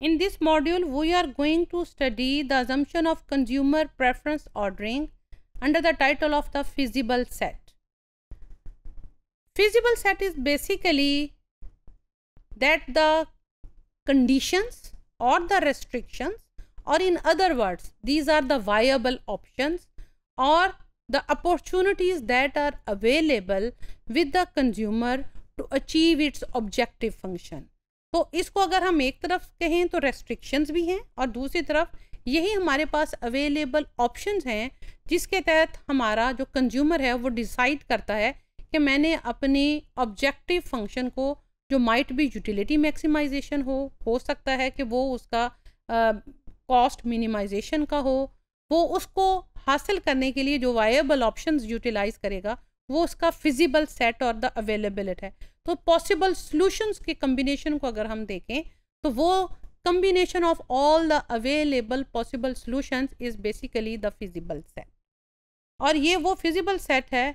In this module, we are going to study the assumption of consumer preference ordering under the title of the feasible set. Feasible set is basically that the conditions or the restrictions or in other words, these are the viable options or the opportunities that are available with the consumer to achieve its objective function. तो इसको अगर हम एक तरफ कहें तो restrictions भी हैं और दूसरी तरफ यही हमारे पास अवेलेबल ऑप्शंस हैं जिसके तहत हमारा जो कंज्यूमर है वो डिसाइड करता है कि मैंने अपने ऑब्जेक्टिव फंक्शन को जो माइट भी यूटिलिटी मैक्सिमाइजेशन हो हो सकता है कि वो उसका कॉस्ट मिनिमाइजेशन का हो वो उसको हासिल करने के लिए जो वायबल ऑप्शन यूटिलाइज करेगा वो उसका फिजिबल सेट और द अवेलेबल है तो पॉसिबल सॉल्यूशंस के कम्बिनेशन को अगर हम देखें तो वो combination of all the available possible solutions is basically the feasible set और ये वो फिजिबल सेट है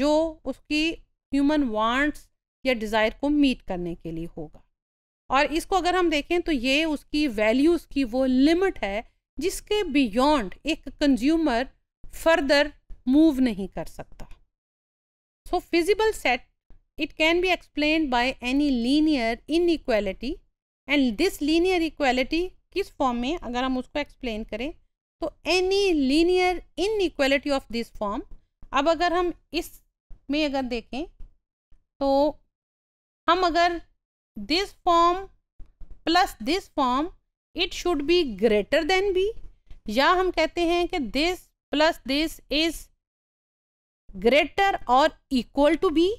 जो उसकी ह्यूमन वांट्स या डिज़ायर को मीट करने के लिए होगा और इसको अगर हम देखें तो ये उसकी वैल्यूज़ की वो लिमिट है जिसके बियॉन्ड एक कंज्यूमर फर्दर मूव नहीं कर सकता so feasible set It can be explained by any linear inequality and this linear equality किस फॉर्म में अगर हम उसको एक्सप्लेन करें तो any linear inequality of this form अब अगर हम इस में अगर देखें तो हम अगर this form plus this form it should be greater than b या हम कहते हैं कि this plus this is greater और इक्वल टू बी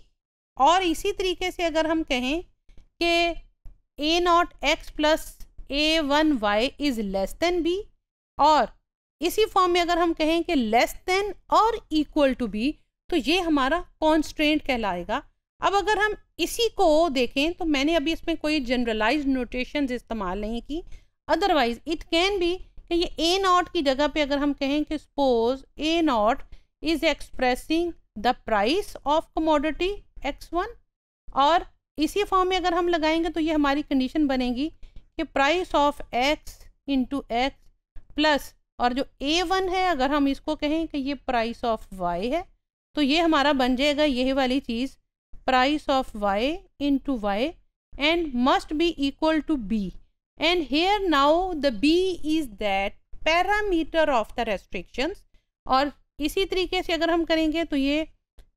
और इसी तरीके से अगर हम कहें कि a not x plus a one y is less than b और इसी फॉर्म में अगर हम कहें कि लेस देन और इक्वल टू बी तो ये हमारा कॉन्स्ट्रेंट कहलाएगा अब अगर हम इसी को देखें तो मैंने अभी इसमें कोई जनरलाइज नोटेशन इस्तेमाल नहीं की अदरवाइज इट कैन बी कि ये ए नॉट की जगह पे अगर हम कहें कि suppose a not is expressing the price of commodity x one और इसी फॉर्म में अगर हम लगाएंगे तो ये हमारी कंडीशन बनेगी कि price of x into x plus और जो ए वन है अगर हम इसको कहें कि ये प्राइस ऑफ वाई है तो ये हमारा बन जाएगा यही वाली चीज़ price of y into y and must be equal to b and here now the b is that parameter of the restrictions और इसी तरीके से अगर हम करेंगे तो ये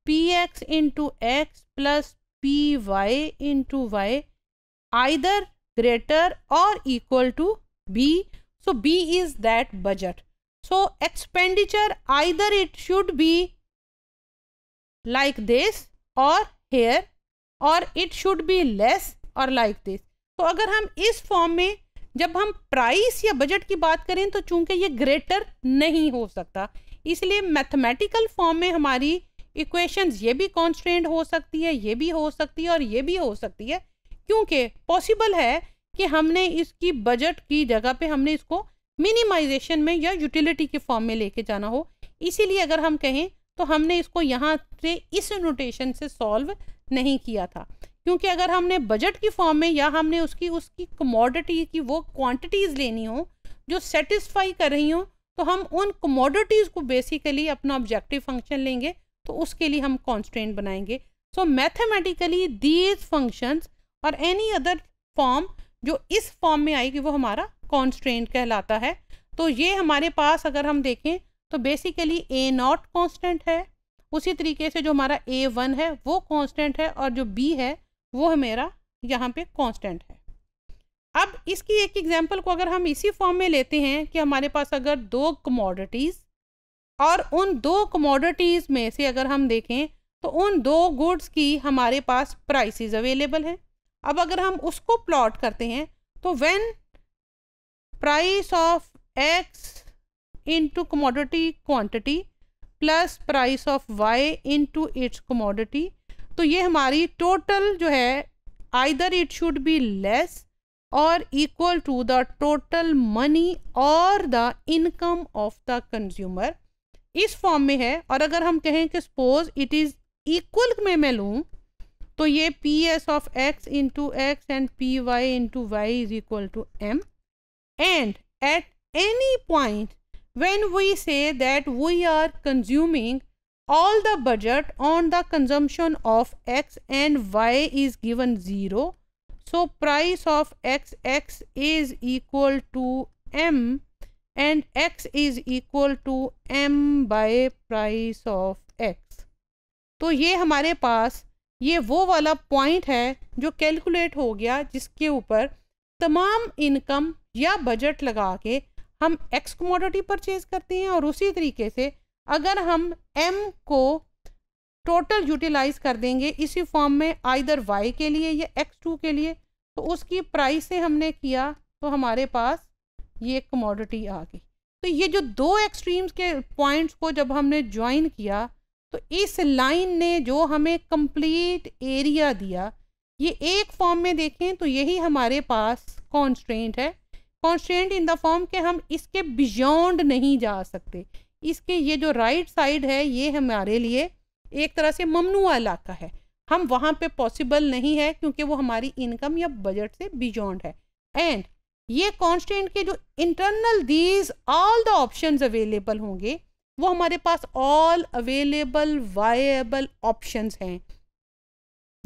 p x into x plus p y into y either greater और equal to b so b is that budget so expenditure either it should be like this और हेयर और इट शुड बी लेस और like this तो अगर हम इस फॉर्म में जब हम प्राइस या बजट की बात करें तो चूंकि ये ग्रेटर नहीं हो सकता इसलिए मैथमेटिकल फॉर्म में हमारी इक्वेशंस ये भी कॉन्स्टेंट हो सकती है ये भी हो सकती है और ये भी हो सकती है क्योंकि पॉसिबल है कि हमने इसकी बजट की जगह पे हमने इसको मिनिमाइजेशन में या यूटिलिटी के फॉर्म में लेके जाना हो इसीलिए अगर हम कहें तो हमने इसको यहाँ से इस नोटेशन से सॉल्व नहीं किया था क्योंकि अगर हमने बजट की फॉर्म में या हमने उसकी उसकी कमोडिटी की वो क्वांटिटीज़ लेनी हो जो सेटिस्फाई कर रही हों तो हम उन कमोडिटीज़ को बेसिकली अपना ऑब्जेक्टिव फंक्शन लेंगे तो उसके लिए हम कॉन्स्टेंट बनाएंगे सो मैथमेटिकली दीज फंक्शंस और एनी अदर फॉर्म जो इस फॉर्म में आएगी वो हमारा कॉन्स्टेंट कहलाता है तो ये हमारे पास अगर हम देखें तो बेसिकली ए नॉट कॉन्स्टेंट है उसी तरीके से जो हमारा ए वन है वो कॉन्स्टेंट है और जो बी है वो हमारा यहाँ पे कॉन्स्टेंट है अब इसकी एक एग्ज़ाम्पल को अगर हम इसी फॉर्म में लेते हैं कि हमारे पास अगर दो कमोडिटीज़ और उन दो कमोडिटीज़ में से अगर हम देखें तो उन दो गुड्स की हमारे पास प्राइसेस अवेलेबल हैं अब अगर हम उसको प्लॉट करते हैं तो when price of x into commodity quantity plus price of y into its commodity तो ये हमारी टोटल जो है either it should be less और equal to the total money और the income of the consumer इस फॉर्म में है और अगर हम कहें कि सपोज इट इज इक्वल में मैं लूँ तो ये p s of x into x and p y into y is equal to m and at any point when we say that we are consuming all the budget on the consumption of x and y is given zero so price of x x is equal to m and x is equal to m by price of x तो ये हमारे पास ये वो वाला point है जो calculate हो गया जिसके ऊपर तमाम इनकम या बजट लगा के हम एक्स कमोडिटी परचेज करते हैं और उसी तरीके से अगर हम एम को टोटल यूटिलाइज कर देंगे इसी फॉर्म में आइदर वाई के लिए या एक्स टू के लिए तो उसकी प्राइस से हमने किया तो हमारे पास ये एक कमोडिटी आ गई तो ये जो दो एक्सट्रीम्स के पॉइंट्स को जब हमने ज्वाइन किया तो इस लाइन ने जो हमें कंप्लीट एरिया दिया ये एक फॉर्म में देखें तो यही हमारे पास कॉन्स्ट्रेंट है कॉन्स्ट्रेंट इन द फॉर्म के हम इसके बियॉन्ड नहीं जा सकते इसके ये जो राइट right साइड है ये हमारे लिए एक तरह से ममनुआ इलाका है हम वहाँ पे पॉसिबल नहीं है क्योंकि वो हमारी इनकम या बजट से बियॉन्ड है एंड ये कॉन्स्टेंट के जो internal these all the option available होंगे वो हमारे पास ऑल अवेलेबल वायबल ऑप्शंस हैं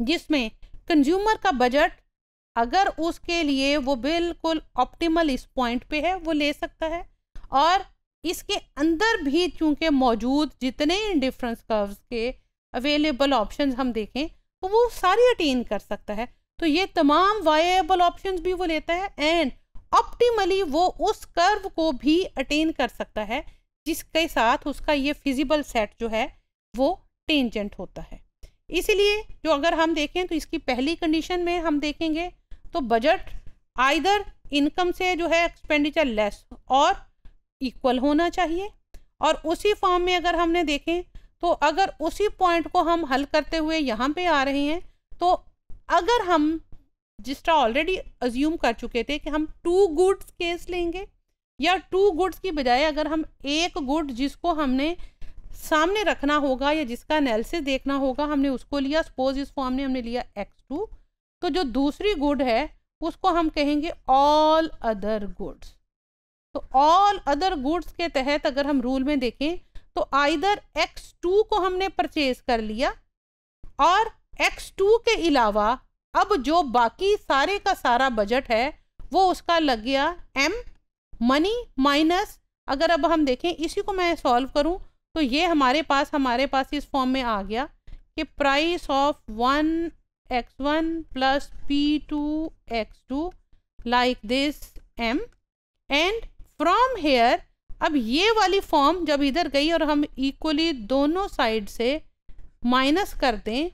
जिसमें कंज्यूमर का बजट अगर उसके लिए वो बिल्कुल ऑप्टिमल इस पॉइंट पे है वो ले सकता है और इसके अंदर भी चूंकि मौजूद जितने डिफरेंस कर्व्स के अवेलेबल ऑप्शंस हम देखें तो वो सारी अटेन कर सकता है तो ये तमाम वायबल ऑप्शंस भी वो लेता है एंड ऑप्टिमली वो उस कर्व को भी अटेन कर सकता है जिसके साथ उसका ये फिजिबल सेट जो है वो टेंजेंट होता है इसीलिए जो अगर हम देखें तो इसकी पहली कंडीशन में हम देखेंगे तो बजट आइदर इनकम से जो है एक्सपेंडिचर लेस और इक्वल होना चाहिए और उसी फॉर्म में अगर हमने देखें तो अगर उसी पॉइंट को हम हल करते हुए यहाँ पे आ रहे हैं तो अगर हम जिसका ऑलरेडी अज्यूम कर चुके थे कि हम टू गुड्स केस लेंगे या टू गुड्स की बजाय अगर हम एक गुड जिसको हमने सामने रखना होगा या जिसका एनालिसिस देखना होगा हमने उसको लिया सपोज इस फॉर्म ने हमने लिया एक्स टू तो जो दूसरी गुड है उसको हम कहेंगे ऑल अदर गुड्स तो ऑल अदर गुड्स के तहत अगर हम रूल में देखें तो आइदर एक्स टू को हमने परचेज कर लिया और एक्स टू के अलावा अब जो बाकी सारे का सारा बजट है वो उसका लग गया एम मनी माइनस अगर अब हम देखें इसी को मैं सॉल्व करूं तो ये हमारे पास हमारे पास इस फॉर्म में आ गया कि price of one x one plus p two x two like this m and from here अब ये वाली फॉर्म जब इधर गई और हम इक्वली दोनों साइड से माइनस कर दें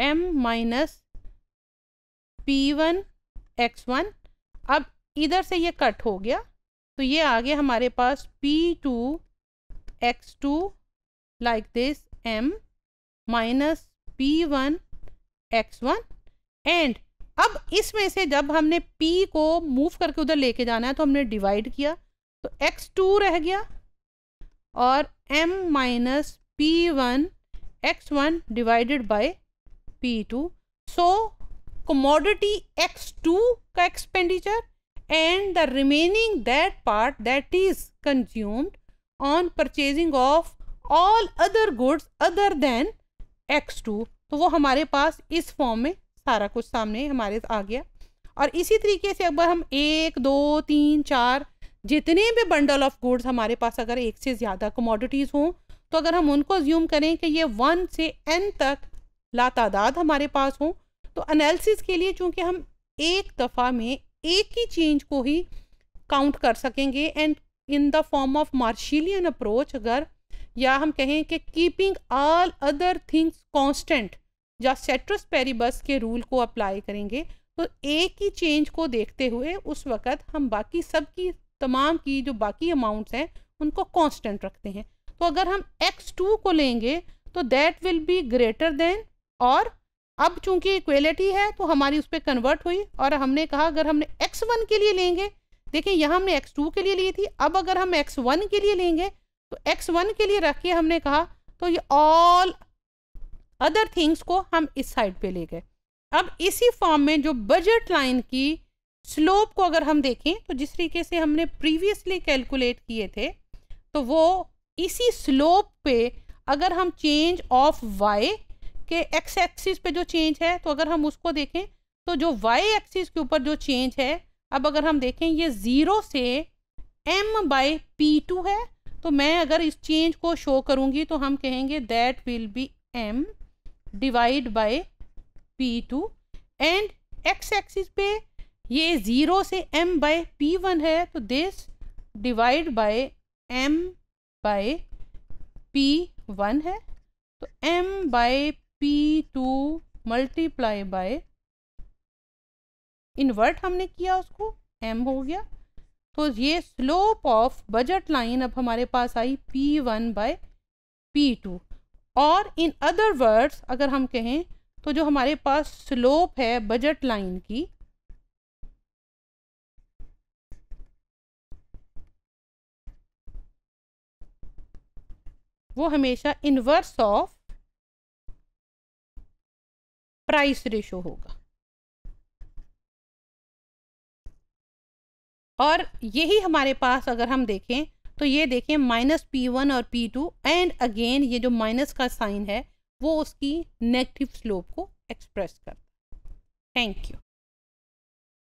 m minus p one x one अब इधर से ये कट हो गया तो ये आ गया हमारे पास p two x two like this m minus p one x one and अब इसमें से जब हमने p को मूव करके उधर लेके जाना है तो हमने डिवाइड किया तो x2 टू रह गया और m minus p one x one divided by p two so commodity x two का expenditure and the remaining that part that is consumed on purchasing of all other goods other than x two तो वो हमारे पास इस फॉर्म में सारा कुछ सामने हमारे आ गया और इसी तरीके से अगर हम एक दो तीन चार जितने भी बंडल ऑफ गुड्स हमारे पास अगर एक से ज़्यादा कमोडिटीज़ हों तो अगर हम उनको ज्यूम करें कि ये वन से एन तक लातादाद हमारे पास हों तो एनालिसिस के लिए चूँकि हम एक दफ़ा में एक ही चेंज को ही काउंट कर सकेंगे and in the form of Marshallian approach अगर या हम कहें कि keeping all other things constant या सेट्रस पेरिबस के रूल को अप्लाई करेंगे तो एक ही चेंज को देखते हुए उस वक़्त हम बाकी सब की तमाम की जो बाकी अमाउंट्स हैं उनको कांस्टेंट रखते हैं तो अगर हम एक्स टू को लेंगे तो that will be greater than और अब चूंकि इक्वेलिटी है तो हमारी उस पर कन्वर्ट हुई और हमने कहा अगर हमने एक्स वन के लिए लेंगे देखिए यहाँ हमने एक्स टू के लिए ली थी अब अगर हम एक्स वन के लिए लेंगे तो एक्स वन के लिए रख के हमने कहा तो ये ऑल अदर थिंग्स को हम इस साइड पे ले गए अब इसी फॉर्म में जो बजट लाइन की स्लोप को अगर हम देखें तो जिस तरीके से हमने प्रीवियसली कैलकुलेट किए थे तो वो इसी स्लोप पे अगर हम चेंज ऑफ वाई कि एक्स एक्सिस पे जो चेंज है तो अगर हम उसको देखें तो जो वाई एक्सिस के ऊपर जो चेंज है अब अगर हम देखें ये ज़ीरो से एम बाई पी टू है तो मैं अगर इस चेंज को शो करूँगी तो हम कहेंगे that will be m divide by p two and x axis पे ये ज़ीरो से एम बाई पी वन है तो this divide by m by p one है तो m by p two multiply by invert हमने किया उसको एम हो गया तो ये स्लोप ऑफ बजट लाइन अब हमारे पास I p one by p two और इन अदर वर्ड्स अगर हम कहें तो जो हमारे पास स्लोप है बजट लाइन की वो हमेशा इन्वर्स ऑफ प्राइस रेशो होगा और यही हमारे पास अगर हम देखें तो ये देखें माइनस पी वन और पी टू एंड अगेन ये जो माइनस का साइन है वो उसकी नेगेटिव स्लोप को एक्सप्रेस करता थैंक यू